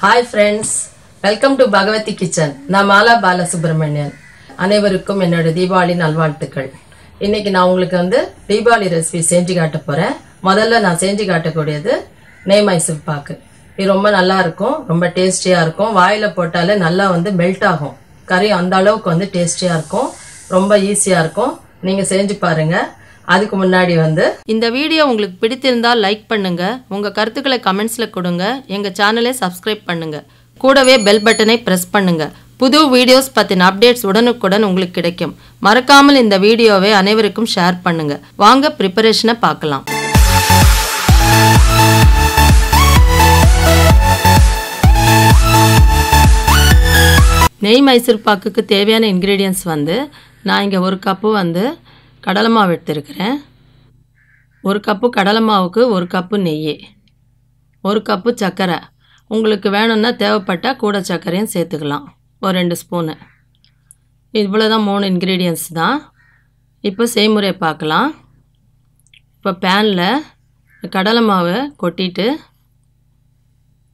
hi friends welcome to Bhagavathi kitchen நான் மாலா பாலசுப்ரமணியன் அனைவருக்கும் என்னோட தீபாவளி நல்வாழ்த்துக்கள் இன்னைக்கு நான் உங்களுக்கு வந்து தீபாவளி ரெசிபி செஞ்சு காட்ட போகிறேன் முதல்ல நான் செஞ்சு காட்டக்கூடியது நெய் மைசூர் பாக்கு இது ரொம்ப நல்லா இருக்கும் ரொம்ப டேஸ்டியாக இருக்கும் வாயில் போட்டாலே நல்லா வந்து மெல்ட் ஆகும் கறி அந்த அளவுக்கு வந்து டேஸ்டியாக இருக்கும் ரொம்ப ஈஸியாக இருக்கும் நீங்கள் செஞ்சு பாருங்கள் அதுக்கு முன்னாடி வந்து இந்த வீடியோ உங்களுக்கு பிடித்திருந்தால் லைக் பண்ணுங்க உங்க கருத்துக்களை கமெண்ட்ஸ்ல கொடுங்க எங்க சேனலை சப்ஸ்கிரைப் பண்ணுங்க கூடவே பெல் பட்டனை பிரஸ் பண்ணுங்க புது வீடியோஸ் பற்றின அப்டேட்ஸ் உடனுக்குடன் உங்களுக்கு கிடைக்கும் மறக்காமல் இந்த வீடியோவை அனைவருக்கும் ஷேர் பண்ணுங்க வாங்க ப்ரிப்பரேஷனை பார்க்கலாம் நெய் மைசூர் பாக்குக்கு தேவையான இன்க்ரீடியன்ஸ் வந்து நான் இங்கே ஒரு கப்பு வந்து கடலைமாவு எடுத்துருக்கிறேன் ஒரு கப்பு கடலை மாவுக்கு ஒரு கப்பு நெய் ஒரு கப்பு சர்க்கரை உங்களுக்கு வேணும்னா தேவைப்பட்டால் கூட சர்க்கரையும் சேர்த்துக்கலாம் ஒரு ரெண்டு ஸ்பூனு இவ்வளோ தான் மூணு இன்க்ரீடியன்ஸ் தான் இப்போ செய்முறை பார்க்கலாம் இப்போ பேனில் கடலை மாவை கொட்டிட்டு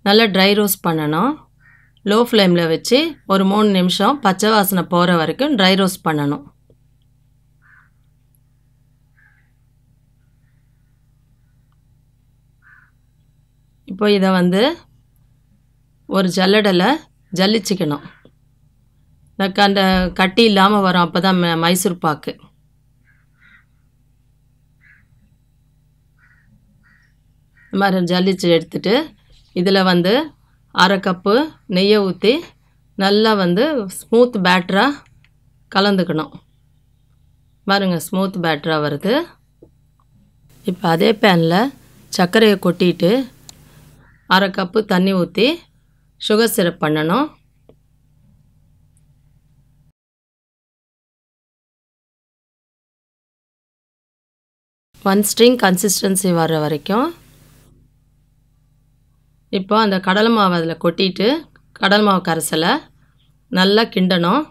நல்லா ட்ரை ரோஸ்ட் பண்ணணும் லோ ஃப்ளேமில் வச்சு ஒரு மூணு நிமிஷம் பச்சை வாசனை போகிற வரைக்கும் ட்ரை ரோஸ்ட் பண்ணணும் இப்போ இதை வந்து ஒரு ஜல்லடலை ஜல்லிச்சிக்கணும் அந்த கட்டி இல்லாமல் வரும் அப்போ தான் மைசூர் பாக்கு இந்த மாதிரி ஜல்லிச்சு எடுத்துட்டு இதில் வந்து அரை கப்பு நெய்யை ஊற்றி நல்லா வந்து ஸ்மூத் பேட்டராக கலந்துக்கணும் பாருங்கள் ஸ்மூத் பேட்டராக வருது இப்போ அதே பேனில் சர்க்கரையை கொட்டிட்டு அரை கப்பு தண்ணி ஊற்றி சுகர் சிரப் பண்ணணும் ஒன் ஸ்ட்ரிங் கன்சிஸ்டன்சி வர்ற வரைக்கும் இப்போ அந்த கடலை மாவை அதில் கொட்டிட்டு கடல் மாவு கரைசலை நல்லா கிண்டணும்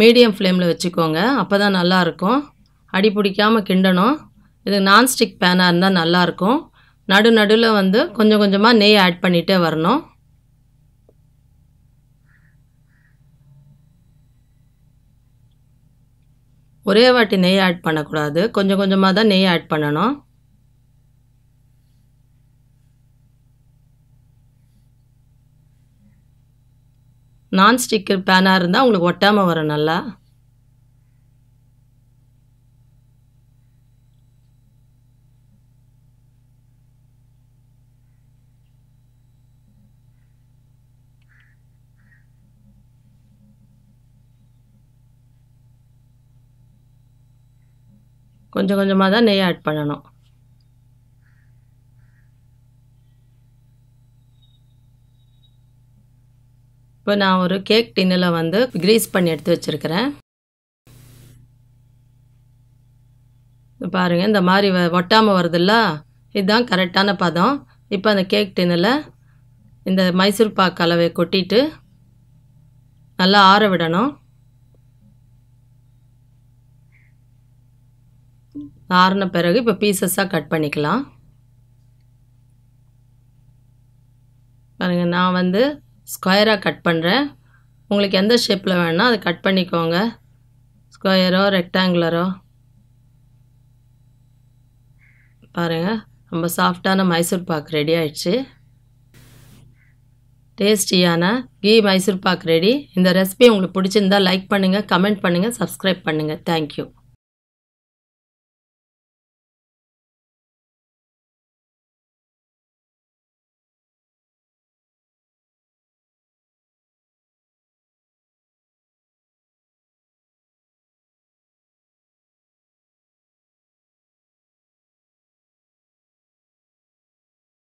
மீடியம் ஃப்ளேமில் வச்சுக்கோங்க அப்போ தான் நல்லாயிருக்கும் அடி பிடிக்காமல் கிண்டணும் இது நான்ஸ்டிக் பேனாக இருந்தால் நல்லாயிருக்கும் நடு நடுவில் வந்து கொஞ்சம் கொஞ்சமாக நெய் ஆட் பண்ணிகிட்டே வரணும் ஒரே வாட்டி நெய் ஆட் பண்ணக்கூடாது கொஞ்சம் கொஞ்சமாக தான் நெய் ஆட் பண்ணணும் நான்ஸ்டிக்கு பேனாக இருந்தால் உங்களுக்கு ஒட்டாமல் வரும் நல்லா கொஞ்சம் கொஞ்சமாக தான் நெய் ஆட் பண்ணணும் இப்போ நான் ஒரு கேக் டின்னில் வந்து கிரீஸ் பண்ணி எடுத்து வச்சுருக்கிறேன் பாருங்கள் இந்த மாதிரி ஒட்டாமல் வருதுல்ல இதுதான் கரெக்டான பதம் இப்போ அந்த கேக் டின்னில் இந்த மைசூர் பாக் அளவை கொட்டிட்டு நல்லா ஆற விடணும் நாரின பிறகு இப்போ பீசஸாக கட் பண்ணிக்கலாம் பாருங்கள் நான் வந்து ஸ்கொயராக கட் பண்ணுறேன் உங்களுக்கு எந்த ஷேப்பில் வேணால் அதை கட் பண்ணிக்கோங்க ஸ்கொயரோ ரெக்டாங்குலரோ பாருங்கள் ரொம்ப சாஃப்டான மைசூர் பாக் ரெடி ஆயிடுச்சு டேஸ்டியான கீ மைசூர் பாக் ரெடி இந்த ரெசிபி உங்களுக்கு பிடிச்சிருந்தா லைக் பண்ணுங்கள் கமெண்ட் பண்ணுங்கள் சப்ஸ்கிரைப் பண்ணுங்கள் தேங்க்யூ